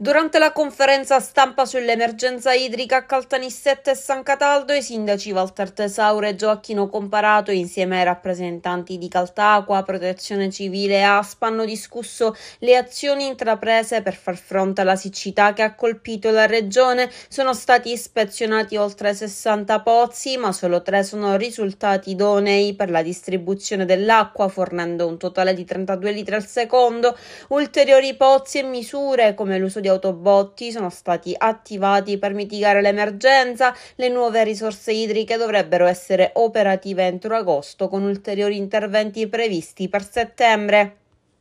Durante la conferenza stampa sull'emergenza idrica a Caltanissetta e San Cataldo, i sindaci Walter Tesauro e Gioacchino Comparato, insieme ai rappresentanti di Caltacqua, Protezione Civile e ASPA, hanno discusso le azioni intraprese per far fronte alla siccità che ha colpito la regione. Sono stati ispezionati oltre 60 pozzi, ma solo tre sono risultati idonei per la distribuzione dell'acqua, fornendo un totale di 32 litri al secondo. Ulteriori pozzi e misure come l'uso di di autobotti sono stati attivati per mitigare l'emergenza, le nuove risorse idriche dovrebbero essere operative entro agosto con ulteriori interventi previsti per settembre.